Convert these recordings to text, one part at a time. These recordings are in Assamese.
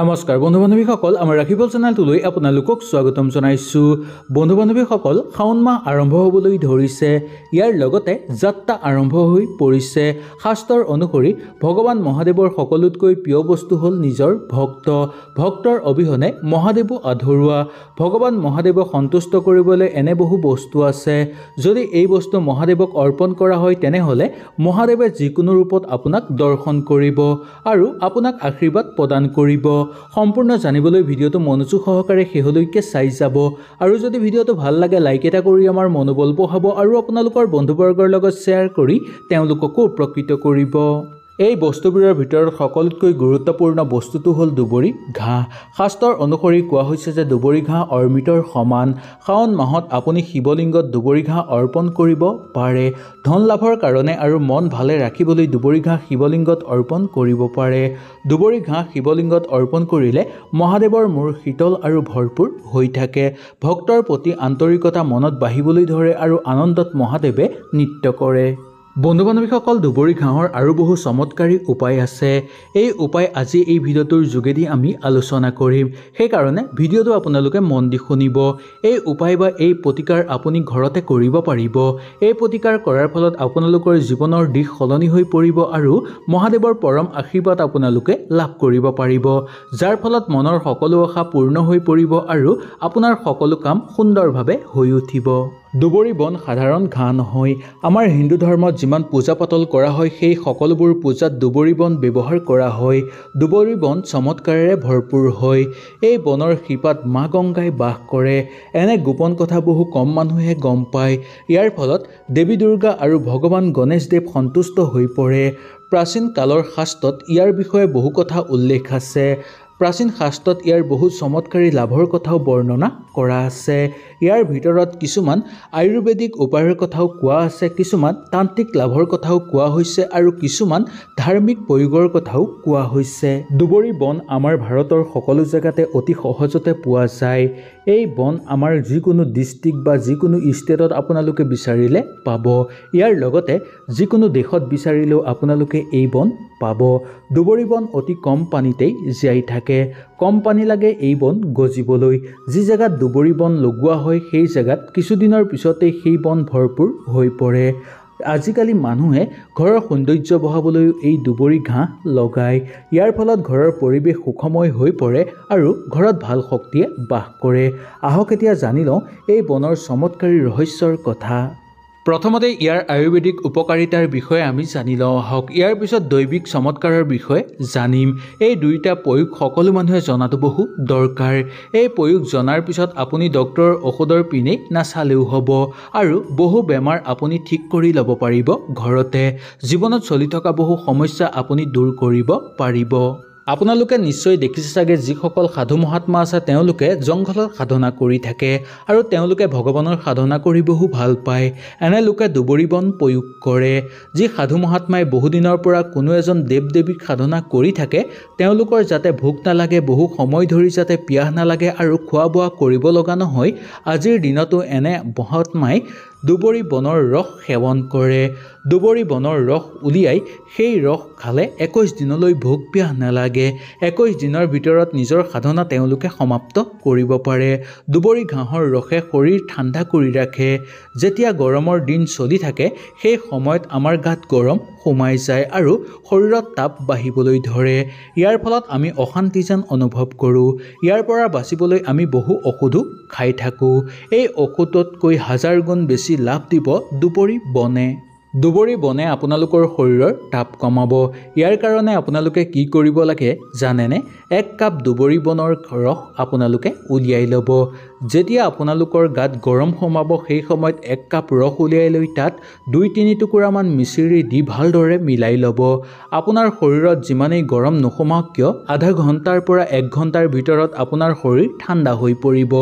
নমস্কাৰ বন্ধু বান্ধৱীসকল আমাৰ ৰাখিবল চেনেলটোলৈ আপোনালোকক স্বাগতম জনাইছোঁ বন্ধু বান্ধৱীসকল শাওণ মাহ আৰম্ভ হ'বলৈ ধৰিছে ইয়াৰ লগতে যাত্ৰা আৰম্ভ হৈ পৰিছে শাস্ত্ৰৰ অনুসৰি ভগৱান মহাদেৱৰ সকলোতকৈ প্ৰিয় বস্তু হ'ল নিজৰ ভক্ত ভক্তৰ অবিহনে মহাদেৱো আধৰুৱা ভগৱান মহাদেৱক সন্তুষ্ট কৰিবলৈ এনে বহু বস্তু আছে যদি এই বস্তু মহাদেৱক অৰ্পণ কৰা হয় তেনেহ'লে মহাদেৱে যিকোনো ৰূপত আপোনাক দৰ্শন কৰিব আৰু আপোনাক আশীৰ্বাদ প্ৰদান কৰিব সম্পূৰ্ণ জানিবলৈ ভিডিঅ'টো মনোযোগ সহকাৰে শেহলৈকে চাই যাব আৰু যদি ভিডিঅ'টো ভাল লাগে লাইক এটা কৰি আমাৰ মনোবল বঢ়াব আৰু আপোনালোকৰ বন্ধুবৰ্গৰ লগত শ্বেয়াৰ কৰি তেওঁলোককো উপকৃত কৰিব এই বস্তুবোৰৰ ভিতৰত সকলোতকৈ গুৰুত্বপূৰ্ণ বস্তুটো হ'ল দুবৰি ঘাঁহ শাস্ত্ৰৰ অনুসৰি কোৱা হৈছে যে দুবৰি ঘাঁহ অৰ্মিতৰ সমান শাওণ মাহত আপুনি শিৱলিংগত দুবৰি ঘাঁহ অৰ্পণ কৰিব পাৰে ধন লাভৰ কাৰণে আৰু মন ভালে ৰাখিবলৈ দুবৰি ঘাঁহ শিৱলিংগত অৰ্পণ কৰিব পাৰে দুবৰি ঘাঁহ শিৱলিংগত অৰ্পণ কৰিলে মহাদেৱৰ মূৰ শীতল আৰু ভৰপূৰ হৈ থাকে ভক্তৰ প্ৰতি আন্তৰিকতা মনত বাঢ়িবলৈ ধৰে আৰু আনন্দত মহাদেৱে নৃত্য কৰে বন্ধু বান্ধৱীসকল দুবৰি ঘাঁহৰ আৰু বহু চমৎকাৰী উপায় আছে এই উপায় আজি এই ভিডিঅ'টোৰ যোগেদি আমি আলোচনা কৰিম সেইকাৰণে ভিডিঅ'টো আপোনালোকে মন দি শুনিব এই উপায় বা এই প্ৰতিকাৰ আপুনি ঘৰতে কৰিব পাৰিব এই প্ৰতিকাৰ কৰাৰ ফলত আপোনালোকৰ জীৱনৰ দিশ সলনি হৈ পৰিব আৰু মহাদেৱৰ পৰম আশীৰ্বাদ আপোনালোকে লাভ কৰিব পাৰিব যাৰ ফলত মনৰ সকলো আশা পূৰ্ণ হৈ পৰিব আৰু আপোনাৰ সকলো কাম সুন্দৰভাৱে হৈ উঠিব দুবৰি বন সাধাৰণ ঘাঁহ নহয় আমাৰ হিন্দু ধৰ্মত যিমান পূজা পাতল কৰা হয় সেই সকলোবোৰ পূজাত দুবৰি বন ব্যৱহাৰ কৰা হয় দুবৰি বন চমৎকাৰেৰে ভৰপূৰ হয় এই বনৰ শিপাত মা গংগাই বাস কৰে এনে গোপন কথা বহু কম মানুহে গম পায় ইয়াৰ ফলত দেৱী দুৰ্গা আৰু ভগৱান গণেশ দেৱ সন্তুষ্ট হৈ পৰে প্ৰাচীন কালৰ শাস্ত্ৰত ইয়াৰ বিষয়ে বহু কথা উল্লেখ আছে প্ৰাচীন শাস্ত্ৰত ইয়াৰ বহু চমৎকাৰী লাভৰ কথাও বৰ্ণনা কৰা আছে ইয়াৰ ভিতৰত কিছুমান আয়ুৰ্বেদিক উপায়ৰ কথাও কোৱা আছে কিছুমান তান্ত্ৰিক লাভৰ কথাও কোৱা হৈছে আৰু কিছুমান ধাৰ্মিক প্ৰয়োগৰ কথাও কোৱা হৈছে দুবৰি বন আমাৰ ভাৰতৰ সকলো জেগাতে অতি সহজতে পোৱা যায় এই বন আমাৰ যিকোনো ডিষ্ট্ৰিক্ট বা যিকোনো ষ্টেটত আপোনালোকে বিচাৰিলে পাব ইয়াৰ লগতে যিকোনো দেশত বিচাৰিলেও আপোনালোকে এই বন পাব দুবৰি বন অতি কম পানীতেই জীয়াই থাকে কম পানী লাগে এই বন গজিবলৈ যি জেগাত দুবৰি বন লগোৱা হয় সেই জেগাত কিছুদিনৰ পিছতে সেই বন ভৰপূৰ হৈ পৰে আজিকালি মানুহে ঘৰৰ সৌন্দৰ্য বহাবলৈও এই দুবৰি ঘাঁহ লগায় ইয়াৰ ফলত ঘৰৰ পৰিৱেশ সুখময় হৈ পৰে আৰু ঘৰত ভাল শক্তিয়ে বাস কৰে আহক এতিয়া জানি লওঁ এই বনৰ চমৎকাৰী ৰহস্যৰ কথা প্ৰথমতে ইয়াৰ আয়ুৰ্বেদিক উপকাৰিতাৰ বিষয়ে আমি জানি লওঁ আহক ইয়াৰ পিছত দৈৱিক চমৎকাৰৰ বিষয়ে জানিম এই দুয়োটা প্ৰয়োগ সকলো মানুহে জনাটো বহু দৰকাৰ এই প্ৰয়োগ জনাৰ পিছত আপুনি ডক্টৰৰ ঔষধৰ পিনেই নাচালেও হ'ব আৰু বহু বেমাৰ আপুনি ঠিক কৰি ল'ব পাৰিব ঘৰতে জীৱনত চলি থকা বহু সমস্যা আপুনি দূৰ কৰিব পাৰিব আপোনালোকে নিশ্চয় দেখিছে চাগে যিসকল সাধু মহাত্মা আছে তেওঁলোকে জংঘলত সাধনা কৰি থাকে আৰু তেওঁলোকে ভগৱানৰ সাধনা কৰি বহু ভাল পায় এনেলোকে দুবৰি বন প্ৰয়োগ কৰে যি সাধু মহাত্মাই বহুদিনৰ পৰা কোনো এজন দেৱ দেৱীক সাধনা কৰি থাকে তেওঁলোকৰ যাতে ভোক নালাগে বহু সময় ধৰি যাতে পিয়াহ নালাগে আৰু খোৱা বোৱা কৰিব লগা নহয় আজিৰ দিনতো এনে মহাত্মাই দুবৰি বনৰ ৰস সেৱন কৰে দুবৰি বনৰ ৰস উলিয়াই সেই ৰস খালে একৈছ দিনলৈ ভোগ ব্যাহ নালাগে একৈছ দিনৰ ভিতৰত নিজৰ সাধনা তেওঁলোকে সমাপ্ত কৰিব পাৰে দুবৰি ঘাঁহৰ ৰসে শৰীৰ ঠাণ্ডা কৰি ৰাখে যেতিয়া গৰমৰ দিন চলি থাকে সেই সময়ত আমাৰ গাত গৰম সোমাই যায় আৰু শৰীৰত তাপ বাঢ়িবলৈ ধৰে ইয়াৰ ফলত আমি অশান্তি যেন অনুভৱ কৰোঁ ইয়াৰ পৰা বাচিবলৈ আমি বহু ঔষধো খাই থাকোঁ এই ঔষধতকৈ হাজাৰ গুণ বেছি বেছি লাভ দিব দুপৰি বনে দুবৰি বনে আপোনালোকৰ শৰীৰৰ তাপ কমাব ইয়াৰ কাৰণে আপোনালোকে কি কৰিব লাগে জানেনে এক কাপ দুবৰি বনৰ ৰস আপোনালোকে উলিয়াই ল'ব যেতিয়া আপোনালোকৰ গাত গৰম সোমাব সেই সময়ত এক কাপ ৰস উলিয়াই লৈ তাত দুই তিনি টুকুৰামান মিচিৰি দি ভালদৰে মিলাই ল'ব আপোনাৰ শৰীৰত যিমানেই গৰম নোসোমাওক কিয় আধা ঘণ্টাৰ পৰা এক ঘণ্টাৰ ভিতৰত আপোনাৰ শৰীৰ ঠাণ্ডা হৈ পৰিব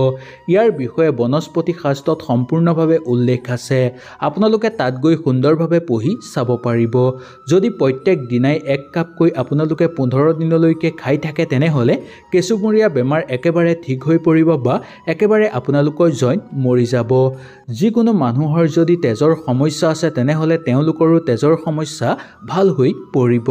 ইয়াৰ বিষয়ে বনস্পতি শাস্ত্ৰত সম্পূৰ্ণভাৱে উল্লেখ আছে আপোনালোকে তাত গৈ সুন্দৰভাৱে পঢ়ি চাব পাৰিব যদি প্ৰত্যেক দিনাই এক কাপকৈ আপোনালোকে পোন্ধৰ দিনলৈকে খাই থাকে তেনেহ'লে কেঁচুমৰীয়া বেমাৰ একেবাৰে ঠিক হৈ পৰিব বা একে একেবাৰে আপোনালোকৰ জইণ্ট মৰি যাব যিকোনো মানুহৰ যদি তেজৰ সমস্যা আছে তেনেহ'লে তেওঁলোকৰো তেজৰ সমস্যা ভাল হৈ পৰিব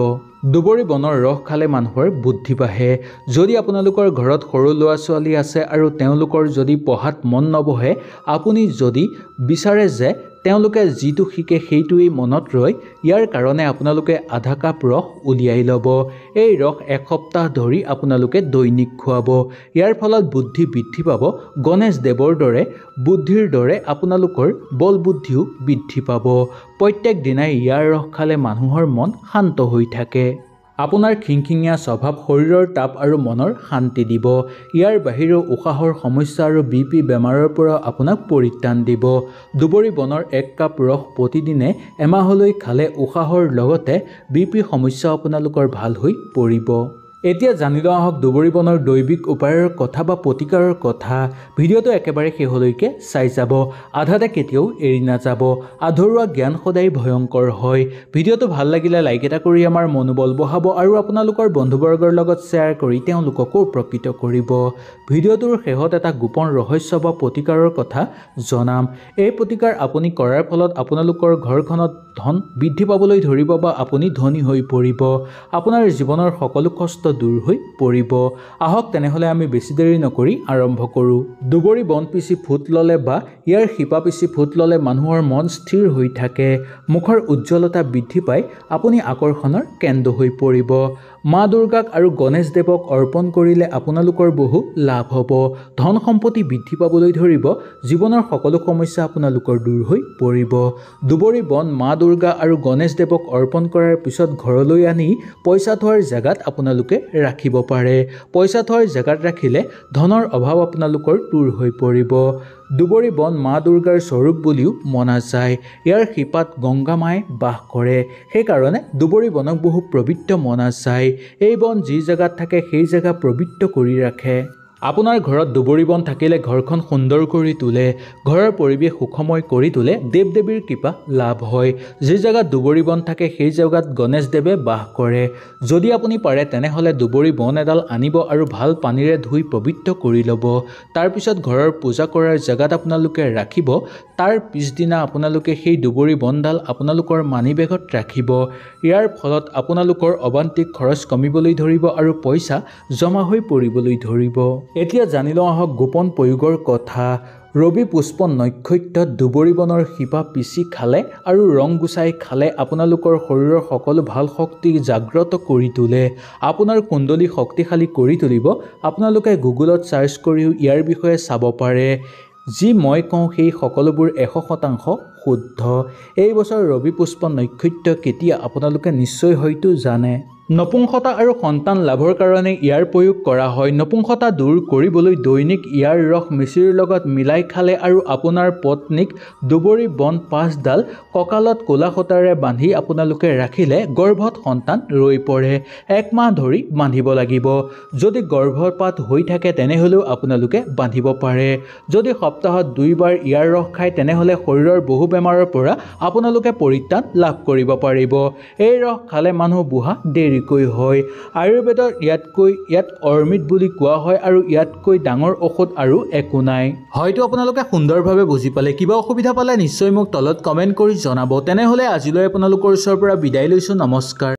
দুবৰি বনৰ ৰস খালে মানুহৰ বুদ্ধি বাঢ়ে যদি আপোনালোকৰ ঘৰত সৰু ল'ৰা ছোৱালী আছে আৰু তেওঁলোকৰ যদি পঢ়াত মন নবহে আপুনি যদি বিচাৰে যে তেওঁলোকে যিটো শিকে সেইটোৱেই মনত ৰয় ইয়াৰ কাৰণে আপোনালোকে আধা কাপ ৰস উলিয়াই ল'ব এই ৰস এসপ্তাহ ধৰি আপোনালোকে দৈনিক খুৱাব ইয়াৰ ফলত বুদ্ধি বৃদ্ধি পাব গণেশ দেৱৰ দৰে বুদ্ধিৰ দৰে আপোনালোকৰ বল বুদ্ধিও বৃদ্ধি পাব প্ৰত্যেক দিনাই ইয়াৰ ৰস খালে মানুহৰ মন শান্ত হৈ থাকে আপোনাৰ খিংখিঙীয়া স্বভাৱ শৰীৰৰ তাপ আৰু মনৰ শান্তি দিব ইয়াৰ বাহিৰেও উশাহৰ সমস্যা আৰু বি পি বেমাৰৰ পৰাও আপোনাক পৰিত্ৰাণ দিব দুবৰি বনৰ এক কাপ ৰস প্ৰতিদিনে এমাহলৈ খালে উশাহৰ লগতে বি পি সমস্যাও আপোনালোকৰ ভাল হৈ পৰিব এতিয়া জানি লওঁ আহক দুবৰিবনৰ দৈৱিক উপায়ৰ কথা বা প্ৰতিকাৰৰ কথা ভিডিঅ'টো একেবাৰে শেহলৈকে চাই যাব আধাতে কেতিয়াও এৰি নাযাব আধৰুৱা জ্ঞান সদায় ভয়ংকৰ হয় ভিডিঅ'টো ভাল লাগিলে লাইক এটা কৰি আমাৰ মনোবল বঢ়াব আৰু আপোনালোকৰ বন্ধুবৰ্গৰ লগত শ্বেয়াৰ কৰি তেওঁলোককো উপকৃত কৰিব ভিডিঅ'টোৰ শেষত এটা গোপন ৰহস্য বা প্ৰতিকাৰৰ কথা জনাম এই প্ৰতিকাৰ আপুনি কৰাৰ ফলত আপোনালোকৰ ঘৰখনত ধন বৃদ্ধি পাবলৈ ধৰিব বা আপুনি ধনী হৈ পৰিব আপোনাৰ জীৱনৰ সকলো কষ্ট দূৰ হৈ পৰিব আহক তেনেহ'লে আমি বেছি দেৰি নকৰি আৰম্ভ কৰোঁ দুবৰি বন পিচি ফুট ল'লে বা ইয়াৰ শিপা পিচি ফুট ল'লে মানুহৰ মন স্থিৰ হৈ থাকে মুখৰ উজ্জ্বলতা বৃদ্ধি পাই আপুনি আকৰ্ষণৰ কেন্দ্ৰ হৈ পৰিব মা দুৰ্গাক আৰু গণেশ দেৱক অৰ্পণ কৰিলে আপোনালোকৰ বহু লাভ হ'ব ধন সম্পত্তি বৃদ্ধি পাবলৈ ধৰিব জীৱনৰ সকলো সমস্যা আপোনালোকৰ দূৰ হৈ পৰিব দুবৰি বন মা দুৰ্গা আৰু গণেশ দেৱক অৰ্পণ কৰাৰ পিছত ঘৰলৈ আনি পইচা থোৱাৰ জেগাত আপোনালোকে ৰাখিব পাৰে পইচা থোৱাৰ জেগাত ৰাখিলে ধনৰ অভাৱ আপোনালোকৰ দূৰ হৈ পৰিব দুবৰি বন মা দুৰ্গাৰ স্বৰূপ বুলিও মনা যায় ইয়াৰ শিপাত গংগা গংগামাই বাস কৰে সেইকাৰণে দুবৰি বনক বহু পবিত্ৰ মনা যায় এই বন যি জেগাত থাকে সেই জেগা পবিত্ৰ কৰি ৰাখে আপোনাৰ ঘৰত দুবৰি বন থাকিলে ঘৰখন সুন্দৰ কৰি তোলে ঘৰৰ পৰিৱেশ সুখময় কৰি তোলে দেৱ দেৱীৰ কৃপা লাভ হয় যি জেগাত দুবৰি বন থাকে সেই জেগাত গণেশ দেৱে বাস কৰে যদি আপুনি পাৰে তেনেহ'লে দুবৰি বন এডাল আনিব আৰু ভাল পানীৰে ধুই পবিত্ৰ কৰি ল'ব তাৰপিছত ঘৰৰ পূজা কৰাৰ জেগাত আপোনালোকে ৰাখিব তাৰ পিছদিনা আপোনালোকে সেই দুবৰি বনডাল আপোনালোকৰ মানিবেগত ৰাখিব ইয়াৰ ফলত আপোনালোকৰ অবান্তিক খৰচ কমিবলৈ ধৰিব আৰু পইচা জমা হৈ পৰিবলৈ ধৰিব এতিয়া জানি লওঁ আহক গোপন প্ৰয়োগৰ কথা ৰবি পুষ্প নক্ষত্ৰত দুবৰি বনৰ শিপা পিচি খালে আৰু ৰং গুচাই খালে আপোনালোকৰ শৰীৰৰ সকলো ভাল শক্তি জাগ্ৰত কৰি তোলে আপোনাৰ কুণ্ডলী শক্তিশালী কৰি তুলিব আপোনালোকে গুগলত চাৰ্চ কৰিও ইয়াৰ বিষয়ে চাব পাৰে যি মই কওঁ সেই সকলোবোৰ এশ শতাংশ শুদ্ধ এই বছৰ ৰবি পুষ্প নক্ষত্ৰ কেতিয়া আপোনালোকে নিশ্চয় হয়তো জানে নপুংসতা আৰু সন্তান লাভৰ কাৰণে ইয়াৰ প্ৰয়োগ কৰা হয় নপুংসতা দূৰ কৰিবলৈ দৈনিক ইয়াৰ ৰস মিচিৰ লগত মিলাই খালে আৰু আপোনাৰ পত্নীক দুবৰি বন পাঁচডাল কঁকালত ক'লা সূতাৰে বান্ধি আপোনালোকে ৰাখিলে গৰ্ভত সন্তান ৰৈ পৰে একমাহ ধৰি বান্ধিব লাগিব যদি গৰ্ভপাত হৈ থাকে তেনেহ'লেও আপোনালোকে বান্ধিব পাৰে যদি সপ্তাহত দুইবাৰ ইয়াৰ ৰস খায় তেনেহ'লে শৰীৰৰ বহু বেমাৰৰ পৰা আপোনালোকে পৰিত্ৰাণ লাভ কৰিব পাৰিব এই ৰস খালে মানুহ বুঢ়া দেৰি দেৰিকৈ হয় আয়ুৰ্বেদত ইয়াতকৈ ইয়াত অৰ্মিত বুলি কোৱা হয় আৰু ইয়াতকৈ ডাঙৰ ঔষধ আৰু একো নাই হয়তো আপোনালোকে সুন্দৰভাৱে বুজি পালে কিবা অসুবিধা পালে নিশ্চয় মোক তলত কমেণ্ট কৰি জনাব তেনেহ'লে আজিলৈ আপোনালোকৰ ওচৰৰ পৰা বিদায় লৈছোঁ নমস্কাৰ